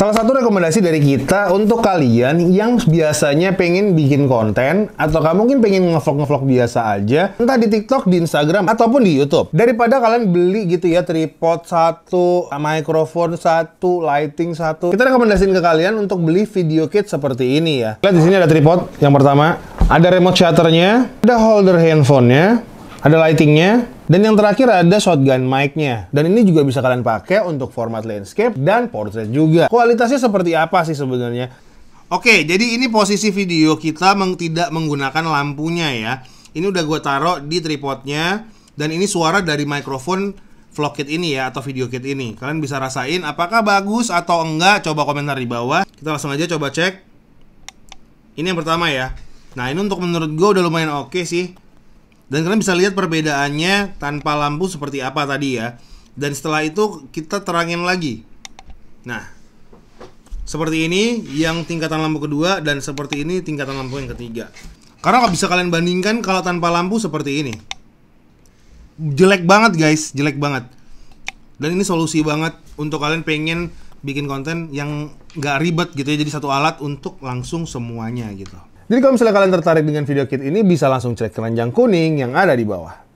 Salah satu rekomendasi dari kita untuk kalian yang biasanya pengen bikin konten atau kamu mungkin pengen ngevlog-ngevlog biasa aja, entah di TikTok, di Instagram, ataupun di YouTube. Daripada kalian beli gitu ya tripod satu, mikrofon satu, lighting satu. Kita rekomendasiin ke kalian untuk beli video kit seperti ini ya. Lihat di sini ada tripod yang pertama, ada remote shutternya, ada holder handphonenya, ada lightingnya, dan yang terakhir ada shotgun mic-nya. Dan ini juga bisa kalian pakai untuk format landscape dan portrait juga. Kualitasnya seperti apa sih sebenarnya? Oke, jadi ini posisi video kita meng tidak menggunakan lampunya ya. Ini udah gue taruh di tripodnya. Dan ini suara dari microphone vlog kit ini ya atau video kit ini. Kalian bisa rasain apakah bagus atau enggak. Coba komentar di bawah. Kita langsung aja coba cek. Ini yang pertama ya. Nah ini untuk menurut gue udah lumayan oke okay sih dan kalian bisa lihat perbedaannya tanpa lampu seperti apa tadi ya. Dan setelah itu kita terangin lagi. Nah, seperti ini yang tingkatan lampu kedua dan seperti ini tingkatan lampu yang ketiga. Karena nggak bisa kalian bandingkan kalau tanpa lampu seperti ini. Jelek banget guys, jelek banget. Dan ini solusi banget untuk kalian pengen bikin konten yang nggak ribet gitu ya. Jadi satu alat untuk langsung semuanya gitu. Jadi kalau misalnya kalian tertarik dengan video kit ini, bisa langsung cek keranjang kuning yang ada di bawah.